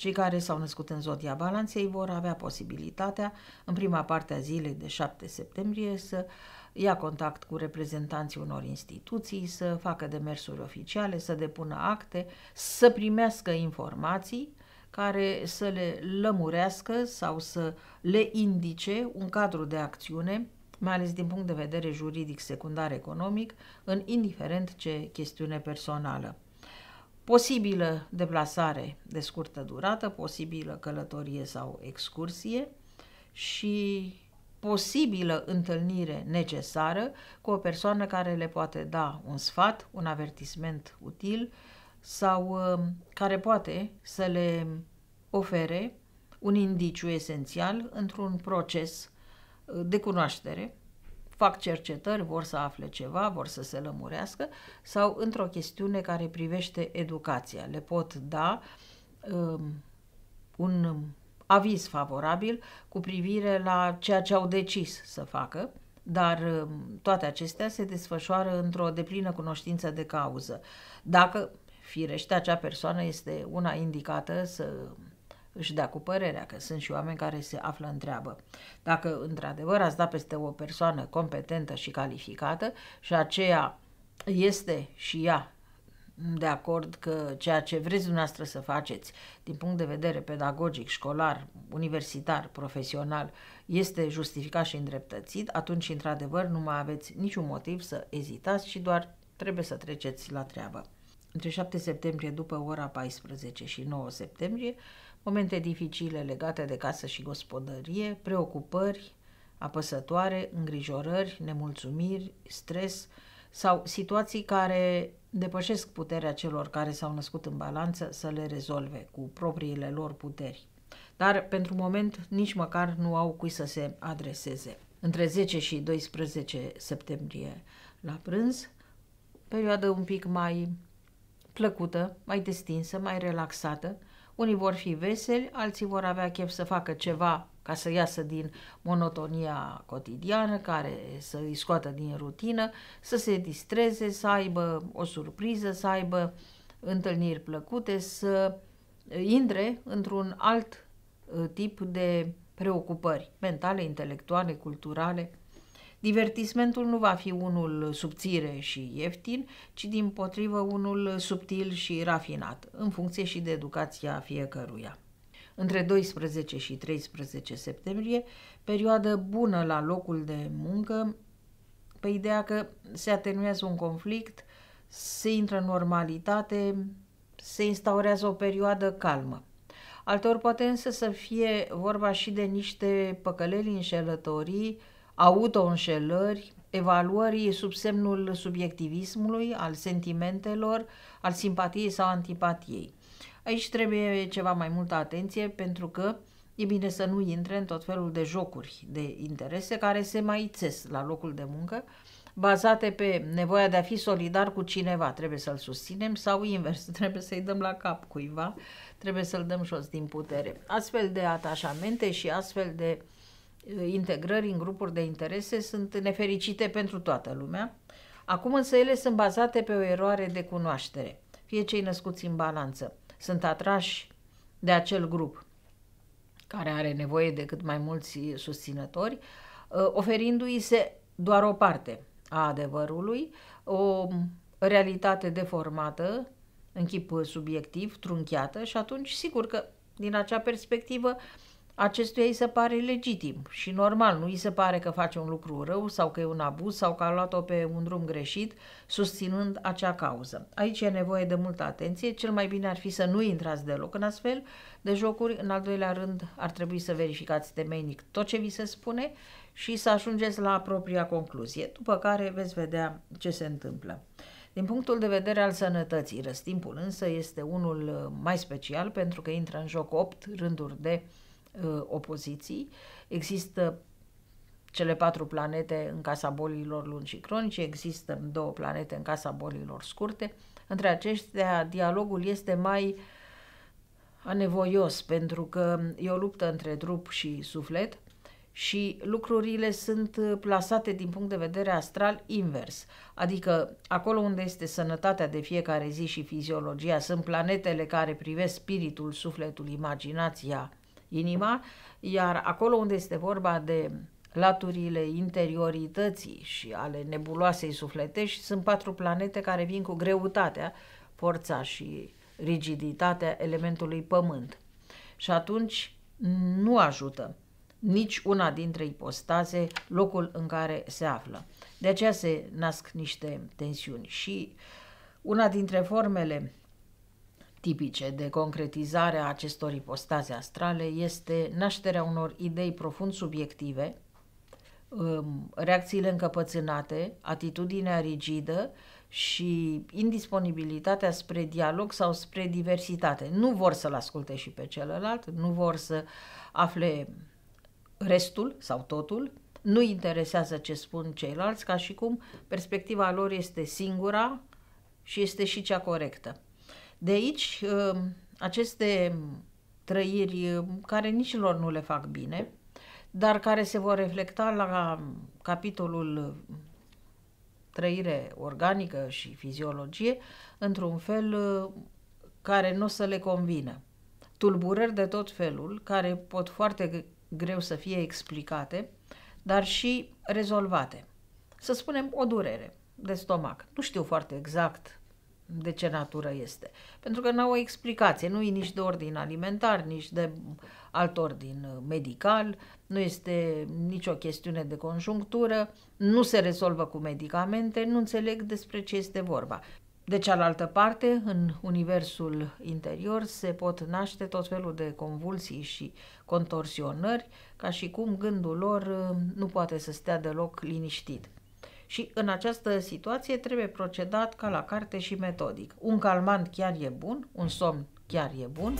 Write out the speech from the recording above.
Cei care s-au născut în zodia balanței vor avea posibilitatea, în prima parte a zilei de 7 septembrie, să ia contact cu reprezentanții unor instituții, să facă demersuri oficiale, să depună acte, să primească informații care să le lămurească sau să le indice un cadru de acțiune, mai ales din punct de vedere juridic secundar economic, în indiferent ce chestiune personală posibilă deplasare de scurtă durată, posibilă călătorie sau excursie și posibilă întâlnire necesară cu o persoană care le poate da un sfat, un avertisment util sau ă, care poate să le ofere un indiciu esențial într-un proces ă, de cunoaștere fac cercetări, vor să afle ceva, vor să se lămurească sau într-o chestiune care privește educația. Le pot da um, un aviz favorabil cu privire la ceea ce au decis să facă, dar um, toate acestea se desfășoară într-o deplină cunoștință de cauză. Dacă, firește, acea persoană este una indicată să își dea cu părerea, că sunt și oameni care se află în treabă. Dacă într-adevăr ați dat peste o persoană competentă și calificată și aceea este și ea de acord că ceea ce vreți dumneavoastră să faceți din punct de vedere pedagogic, școlar, universitar, profesional, este justificat și îndreptățit, atunci, într-adevăr, nu mai aveți niciun motiv să ezitați și doar trebuie să treceți la treabă. Între 7 septembrie după ora 14 și 9 septembrie, momente dificile legate de casă și gospodărie, preocupări apăsătoare, îngrijorări, nemulțumiri, stres sau situații care depășesc puterea celor care s-au născut în balanță să le rezolve cu propriile lor puteri. Dar, pentru moment, nici măcar nu au cui să se adreseze. Între 10 și 12 septembrie la prânz, perioadă un pic mai plăcută, mai destinsă, mai relaxată, unii vor fi veseli, alții vor avea chef să facă ceva ca să iasă din monotonia cotidiană, care să îi scoată din rutină, să se distreze, să aibă o surpriză, să aibă întâlniri plăcute, să intre într-un alt uh, tip de preocupări mentale, intelectuale, culturale. Divertismentul nu va fi unul subțire și ieftin, ci din potrivă unul subtil și rafinat, în funcție și de educația fiecăruia între 12 și 13 septembrie, perioadă bună la locul de muncă, pe ideea că se atenuează un conflict, se intră în normalitate, se instaurează o perioadă calmă. Alteori poate însă să fie vorba și de niște păcăleli înșelătorii, autoînșelări, evaluării sub semnul subiectivismului, al sentimentelor, al simpatiei sau antipatiei. Aici trebuie ceva mai multă atenție pentru că e bine să nu intre în tot felul de jocuri de interese care se mai țes la locul de muncă, bazate pe nevoia de a fi solidar cu cineva, trebuie să-l susținem sau invers, trebuie să-i dăm la cap cuiva, trebuie să-l dăm jos din putere. Astfel de atașamente și astfel de uh, Eh, integrări în grupuri de interese sunt nefericite pentru toată lumea. Acum însă ele sunt bazate pe o eroare de cunoaștere. Fie cei născuți în balanță sunt atrași de acel grup care are nevoie de cât mai mulți susținători, eh, oferindu-i se doar o parte a adevărului, o realitate deformată, în chip subiectiv, trunchiată și atunci, sigur că din acea perspectivă, acestuia îi se pare legitim și normal, nu îi se pare că face un lucru rău sau că e un abuz sau că a luat-o pe un drum greșit, susținând acea cauză. Aici e nevoie de multă atenție, cel mai bine ar fi să nu intrați deloc în astfel de jocuri, în al doilea rând ar trebui să verificați temeinic tot ce vi se spune și să ajungeți la propria concluzie, după care veți vedea ce se întâmplă. Din punctul de vedere al sănătății, răstimpul însă este unul uh, mai special pentru că intră în joc 8 rânduri de Uh, opoziții. Există cele patru planete în casa bolilor lungi și cronice, există două planete în casa bolilor scurte. Între acestea dialogul este mai anevoios, pentru că e o luptă între trup și suflet și lucrurile sunt plasate din punct de vedere astral invers. Adică acolo unde este sănătatea de fiecare zi și fiziologia sunt planetele care privesc spiritul, sufletul, imaginația, inima, iar acolo unde este vorba de laturile interiorității și ale nebuloasei sufletești, sunt patru planete care vin cu greutatea, forța și rigiditatea elementului pământ. Și atunci nu ajută nici una dintre ipostaze locul în care se află. De aceea se nasc niște tensiuni și una dintre formele tipice de concretizare a acestor ipostaze astrale este nașterea unor idei profund subiective, um, reacțiile încăpățânate, atitudinea rigidă și indisponibilitatea spre dialog sau spre diversitate. Nu vor să-l asculte și pe celălalt, nu vor să afle restul sau totul, nu interesează ce spun ceilalți, ca și cum perspectiva lor este singura și este și cea corectă. De aici, um, aceste trăiri um, care nici lor nu le fac bine, dar care se vor reflecta la capitolul um, trăire organică și fiziologie într-un fel uh, care nu o să le convină. Tulburări de tot felul, care pot foarte greu să fie explicate, dar și rezolvate. Să spunem o durere de stomac. Nu știu foarte exact de ce natură este. Pentru că n-au o explicație, nu e nici de ordin alimentar, nici de alt ordin medical, nu este nicio chestiune de conjunctură, nu se rezolvă cu medicamente, nu înțeleg despre ce este vorba. De cealaltă parte, în universul interior se pot naște tot felul de convulsii și contorsionări, ca și cum gândul lor nu poate să stea deloc liniștit și în această situație trebuie procedat ca la carte și metodic. Un calmant chiar e bun, un somn chiar e bun,